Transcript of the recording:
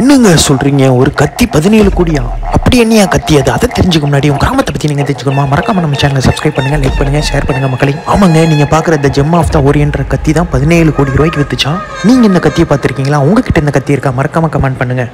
என்னங்க சொல்றீங்க ஒரு கத்தி பதினேழு கோடியா அப்படி என்னையா கத்தி அது அதை தெரிஞ்சுக்க முன்னாடி உங்க கிராமத்தை பத்தி நீங்க தெரிஞ்சுக்கணுமா மறக்காம நம்ம சேனலை சப்ஸ்கிரைப் பண்ணுங்க லைக் பண்ணுங்க ஷேர் பண்ணுங்க மக்களை ஆமாங்க நீங்க பாக்குற இந்த ஜெம் ஆஃப் த ஓரியன்ற கத்தி தான் பதினேழு கோடி ரூபாய்க்கு வித்துச்சா நீங்க இந்த கத்தியை பார்த்துருக்கீங்களா உங்ககிட்ட இந்த கத்தி இருக்கா மறக்காம கமெண்ட் பண்ணுங்க